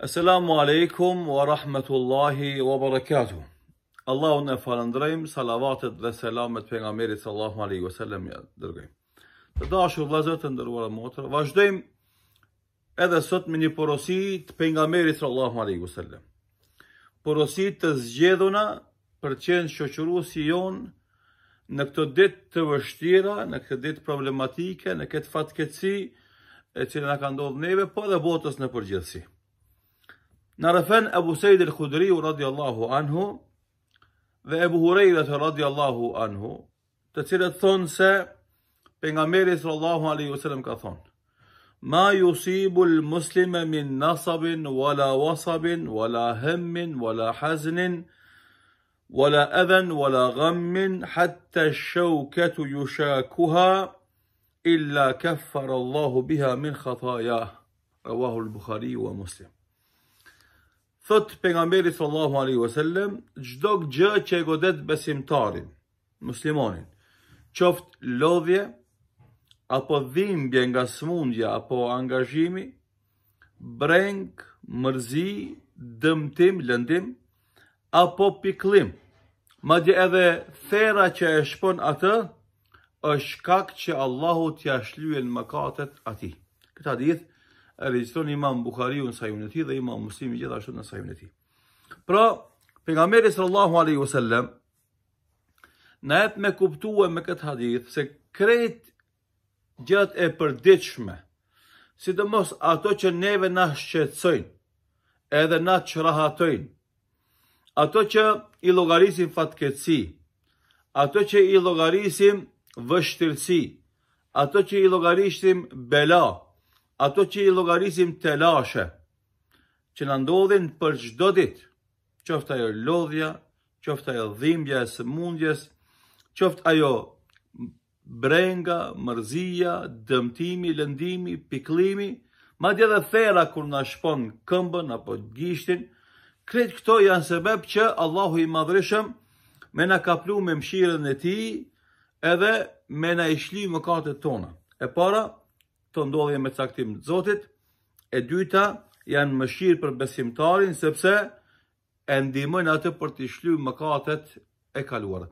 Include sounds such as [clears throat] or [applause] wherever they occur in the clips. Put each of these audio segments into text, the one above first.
Esselamu alaikum wa rahmetullahi wa barakatuhu. Allahu e falëndrejmë, salavatet dhe selamet për nga meri sallahu alaihi wa sallam, ja, dërgëjmë. Të dashur vëzër të ndërruar e motër, vazhdojmë edhe sot me një porosi të për nga meri sallahu alaihi wa sallam. Porosi të zgjedhuna për qenë shqoqëru si jonë në këto ditë të vështira, në këto ditë problematike, në këtë fatkeci e cilë në ka ndodhë neve, po dhe botës në përgjithësi نرفان أبو سيد الخدري رضي الله عنه وأبو هريرة رضي الله عنه تسيرت ثنسة بنغمير صلى الله عليه وسلم كثون ما يصيب المسلم من نصب ولا وصب ولا هم ولا حزن ولا أذى ولا غم حتى الشوكة يشاكها إلا كفر الله بها من خطاياه رواه البخاري ومسلم Thot pejgamberi sallallahu alaihi wasallam, çdo gjë që e godet besimtarin, muslimanin, qoft lodhje apo dhimbje nga smundja apo angazhimi, breng, mërzi, dëmtim, lëndim, apo piklim. Ma dje edhe thera që e shpon atë, është kak që Allahu t'ja shlujen mëkatet ati. Këta ditë, e registron imam Bukhari në sajmë në ti dhe imam muslim i në sajmë në ti. Pra, për nga meri sallahu a.s. në jetë me kuptu e me këtë hadith se krejt gjatë e përdiqme si të mos ato që neve në shqetsojnë edhe në që ato që i logarisim fatkeci ato që i logarisim vështirësi ato që i logarishtim bela ato që i logarizim të lashe, që në ndodhin për gjdo dit, qoftë ajo lodhja, qoftë ajo dhimbja e së mundjes, qoftë ajo brenga, mërzia, dëmtimi, lëndimi, piklimi, ma dje dhe thera kur në shpon këmbën apo gjishtin, kretë këto janë sebep që Allahu i madrishëm me në kaplu me mshirën e ti edhe me në ishli më kate tona. E para, të ndodhje me caktim të zotit, e dyta janë më shqirë për besimtarin, sepse e ndimojnë atë për të shlu mëkatet e kaluarë.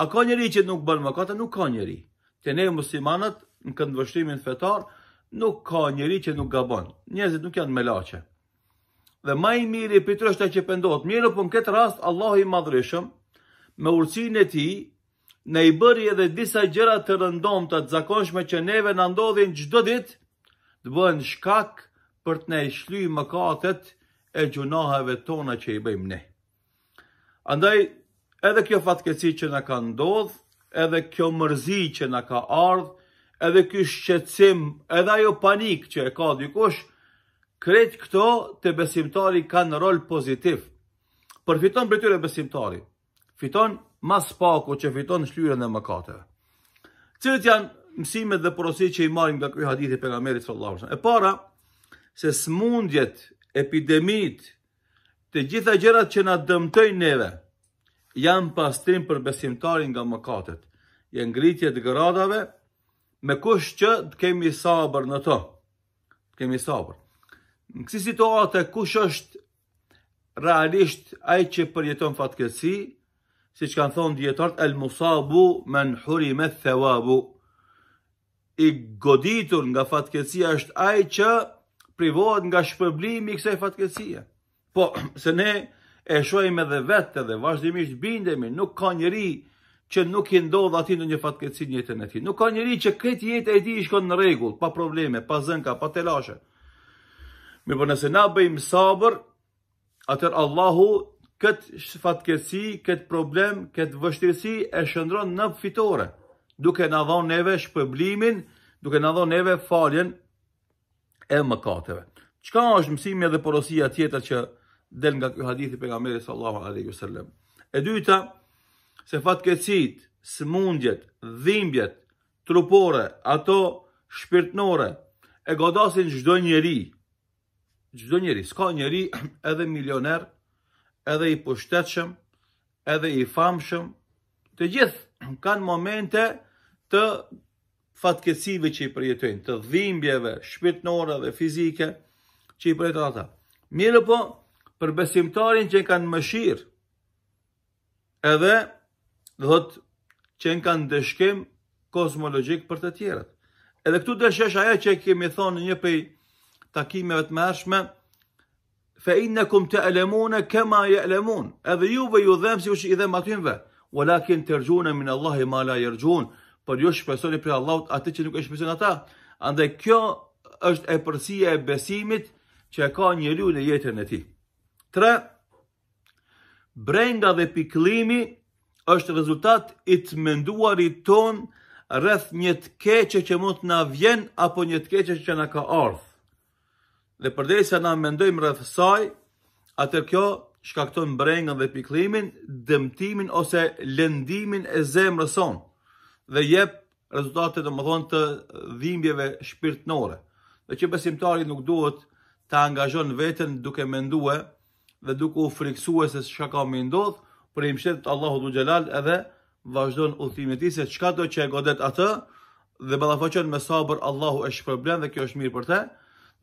A ka njëri që nuk bënë mëkatet? Nuk ka njëri. Të ne muslimanët në këndvështrimin fetar, nuk ka njëri që nuk gabonë. Njëzit nuk janë me lache. Dhe ma i mirë i pitrështë e që pëndotë, mirë për në këtë rast, Allah i madrëshëm, me urësin e ti, Ne i bëri edhe disa gjera të rëndom të zakonshme që neve në ndodhin gjdo dit, të bëhen shkak për të ne i shly më katët e gjunahave tona që i bëjmë ne. Andaj, edhe kjo fatkeci që në ka ndodh, edhe kjo mërzi që në ka ardh, edhe kjo shqecim, edhe ajo panik që e ka dikush, kretë këto të besimtari ka në rol pozitiv. Përfiton për tyre besimtarit fiton mas paku që fiton në shlyre në mëkatëve. Cilët janë mësimet dhe porosit që i marim nga kërë hadithi për nga meri së E para, se smundjet, epidemit, të gjitha gjerat që na dëmtoj neve, janë pastrim për besimtarin nga mëkatet, janë ngritje të gëradave, me kush që të kemi sabër në të. Të kemi sabër. Në kësi situate, kush është realisht ajë që përjeton fatkeci, si që kanë thonë djetartë, el musabu men huri me thewabu. I goditur nga fatkecia është aj që privohet nga shpërblimi i kësaj fatkecia. Po, [clears throat] se ne e shojmë edhe vetë dhe vazhdimisht bindemi, nuk ka njëri që nuk i ndodhë ati në një fatkeci një jetën e ti. Nuk ka njëri që këtë jetë e ti ishko në regullë, pa probleme, pa zënka, pa telashe. Mi për po, nëse na bëjmë sabër, atër Allahu këtë fatkesi, këtë problem, këtë vështirësi e shëndron në fitore, duke në dhonë neve shpëblimin, duke në dhonë neve faljen e mëkateve. Qka është mësimi edhe porosia tjetër që del nga kjo hadithi për nga meri sallahu aleyhi sallam? E dyta, se fatkesit, smundjet, dhimbjet, trupore, ato shpirtnore, e godasin gjdo njeri, gjdo njeri, s'ka njeri [clears throat] edhe milioner, edhe i pushtetëshëm, edhe i famëshëm, të gjithë kanë momente të fatkesive që i përjetojnë, të dhimbjeve, shpitnore dhe fizike që i përjetojnë ata. Mirë po, për besimtarin që kanë mëshirë, edhe dhët që kanë dëshkim kosmologjik për të tjerët. Edhe këtu dëshesh aja që kemi thonë një pëj takimeve të mërshme, fe innekum të elemune kema je elemun, edhe juve ju dhem si ush i dhem atyve, o të min Allahi ma la jërgjun, për ju shpesoni për Allahut atë që nuk e shpeson ata, ande kjo është e përsia e besimit që e ka një në jetën e ti. Tre, brenga dhe piklimi është rezultat i të menduarit ton rreth një të keqe që mund të na vjen apo një të keqe që na ka ardhë dhe përderi se na mendojmë rrëfësaj, atër kjo shkakton brengën dhe piklimin, dëmtimin ose lendimin e zemë rëson, dhe jep rezultate të më thonë të dhimbjeve shpirtnore, dhe që besimtari nuk duhet të angazhon vetën duke mendue, dhe duke u friksue se shka ka me ndodhë, për e më Allahu dhu gjelal edhe vazhdojnë u thimit i se qka të që e godet atë, dhe bëllafoqen me sabër Allahu e shpërblen dhe kjo është mirë për te,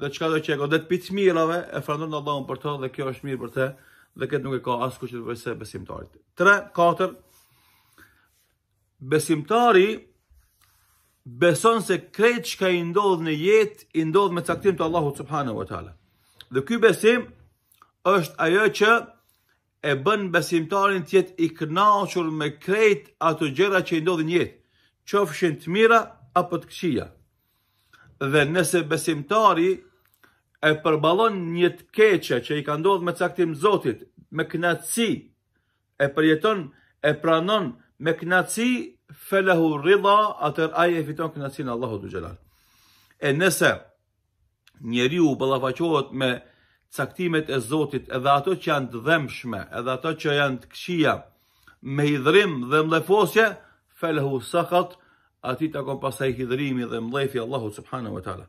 dhe qka do që e godet pi të mirave, e fërëndur në dhomë për të, dhe kjo është mirë për të, dhe këtë nuk e ka asku që të përse besimtarit. 3, 4, besimtari beson se krejt që ka i ndodhë në jet, i ndodhë me caktim të Allahu Subhanahu wa ta'ala. Dhe kjo besim është ajo që e bën besimtarin tjetë i kënaqur me krejt ato gjera që i ndodhë në jet, që të mira apo të këqia. Dhe nëse besimtari e përbalon një të keqe që i ka ndodhë me caktim Zotit, me knaci, e përjeton, e pranon, me knaci, felehu rrida, atër aje e fiton knaci në Allahu të gjelar. E nëse njeri u balafaqohet me caktimet e Zotit, edhe ato që janë të dhemshme, edhe ato që janë të këshia, me hidrim dhe mlefosje, felehu sakat, ati të pasaj hidrimi dhe mlefi Allahu subhanahu wa ta'la.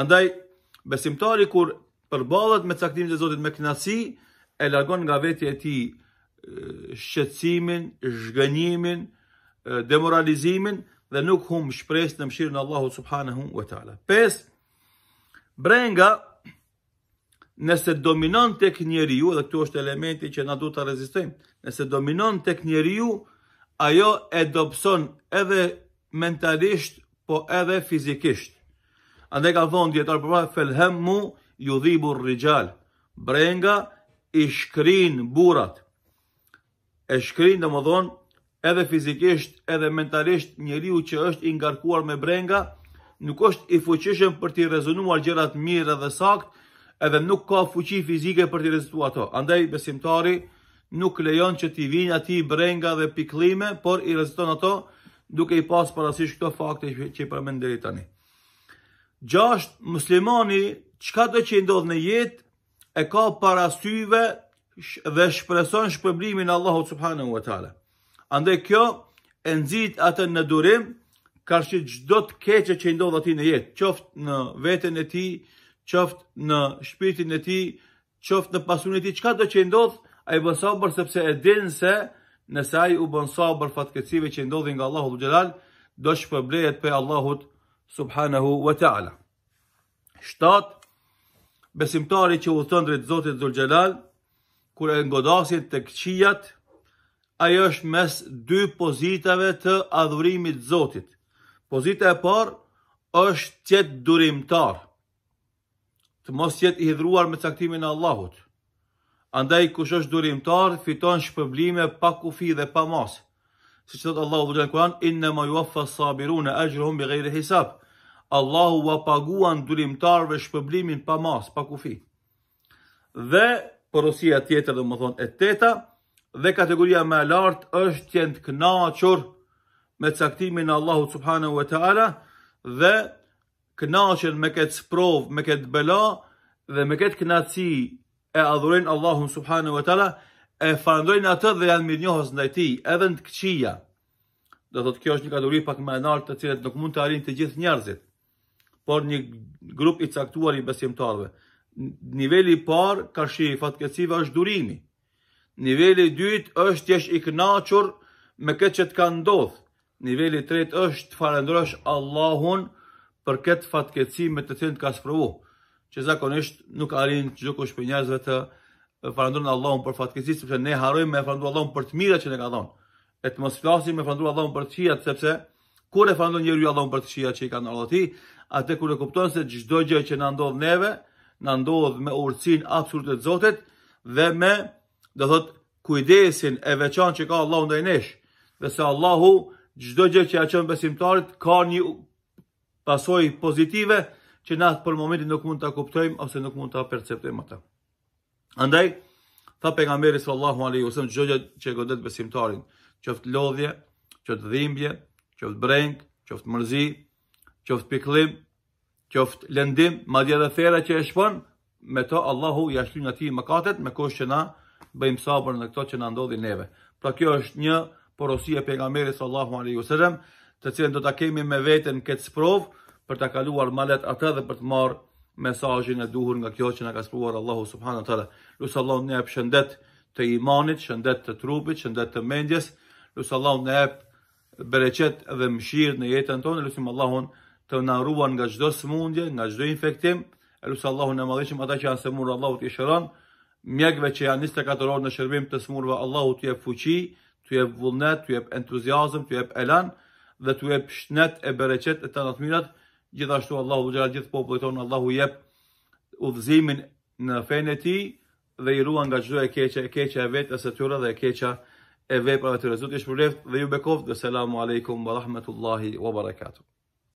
Andaj, besimtari kur përbalet me caktimit e Zotit me knasi, e largon nga veti e ti shqecimin, zhgënjimin, demoralizimin, dhe nuk hum shpres në mshirën Allahu subhanahu wa ta'ala. Pes, brenga, nëse dominon të kënjeri ju, dhe këtu është elementi që na du të rezistojmë, nëse dominon të kënjeri ju, ajo e dopson edhe mentalisht, po edhe fizikisht. Andaj ka thonë djetar për fatë, felhem mu ju dhibur rrijal, brenga i shkrin burat. E shkrin dhe më thonë, edhe fizikisht, edhe mentalisht, njeriu që është i ngarkuar me brenga, nuk është i fuqishëm për t'i rezonuar gjërat mirë dhe sakt, edhe nuk ka fuqi fizike për t'i rezonuar ato. Andaj besimtari nuk lejon që t'i vinë ati brenga dhe piklime, por i rezonuar ato duke i pas parasish këto fakte që i përmendiri tani. Gjasht muslimani, qka të që ndodhë në jetë, e ka parasyve dhe shpreson shpëmbrimin Allahu Subhanahu wa ta'ala. Ande kjo, e nëzit atë në durim, kërshë gjdo të keqe që ndodhë ati në jetë, qoftë në vetën e ti, qoftë në shpirtin e ti, qoftë në pasunit e ti, qka të që ndodhë, a i bësabër sepse e dinë se, nëse a i u bënsabër fatkecive që ndodhë nga Allahu Gjelal, do shpëblejet për Allahut subhanahu wa ta'ala. Shtat, besimtari që u thëndrit Zotit Zulgjelal, kur e ngodasit të këqijat, ajo është mes dy pozitave të adhurimit Zotit. Pozita e parë është qëtë durimtar, të mos qëtë i hidruar me caktimin Allahut. Andaj kush është durimtar, fiton shpëblime pa kufi dhe pa masë si që thotë Allahu vëgjën Kuran, inë në majuafa sabiruna, e gjërëhum bi gajri hisab. Allahu va paguan dulimtarve shpëblimin pa mas, pa kufi. Dhe porosia tjetër dhe më thonë e teta, dhe kategoria me lartë është tjent knaqër me caktimin Allahu subhanahu wa ta'ala dhe knaqen me këtë sprovë, me këtë bela dhe me këtë knaci e adhurin Allahu subhanahu wa ta'ala e farëndojnë atë dhe janë mirënjohës ndaj ti, edhe në të këqia. Dhe thotë kjo është një kategori pak më e nartë të cilët nuk mund të arrinë të gjithë njerëzit, por një grup i caktuar i besimtarve. Niveli par, ka shi i është durimi. Niveli dytë është jesh i kënachur me këtë që të ka ndodhë. Niveli tretë është farëndrosh Allahun për këtë fatkesime të të ka sëpërvu, që zakonisht nuk arrinë që gjukush për njerëzve të falendron Allahun për fatkeqësi, sepse ne harrojmë me falendur Allahun për të mira që ne ka dhënë. E të mos flasim me falendur Allahun për të këqija, sepse kur e falendron njeriu Allahun për të këqija që i ka ndarë atij, atë kur e kupton se çdo gjë që na ndodh neve, na ndodh me urtësinë absolute të Zotit dhe me, do thot, kujdesin e veçantë që ka Allahu ndaj nesh. Dhe se Allahu çdo gjë që ia çon besimtarit ka një pasojë pozitive që na për momentin nuk mund ta kuptojmë ose nuk mund ta perceptojmë atë. Andaj, tha pejgamberi sallallahu alaihi wasallam çdo gjë që godet besimtarin, qoftë lodhje, qoftë dhimbje, qoftë breng, qoftë mërzi, qoftë pikëllim, qoftë lëndim, madje edhe thera që e shpon, me to Allahu ja ti më mëkatet me kusht që na bëjmë sabër në këto që na ndodhi neve. Pra kjo është një porosi e pejgamberit sallallahu alaihi wasallam, të cilën do ta kemi me veten këtë sprov për ta kaluar malet atë dhe për të marrë mesajin e duhur nga kjo që nga ka spruar Allahu subhanët tëre. Lusë Allahu në epë shëndet të imanit, shëndet të trupit, shëndet të mendjes. Lusë Allahu në epë bereqet dhe mshirë në jetën tonë. Lusim Allahu të naruan nga gjdo smundje, nga gjdo infektim. Lusë Allahu në madhishim ata që janë semur Allahu të ishëran. Mjekve që janë 24 orë në shërbim të smurve Allahu të jepë fuqi, të jepë vullnet, të jepë entuziasm, të jepë elan dhe të jepë shnet e bereqet e të natëmirat gjithashtu Allahu gjera gjithë popullit tonë, Allahu jep udhëzimin në fejnë e ti dhe i ruan nga gjithu e keqa e keqe e vetë e së tyra dhe e keqa e vej prave të rezut. i për dhe ju bekoft dhe selamu alaikum wa rahmetullahi wa barakatuh.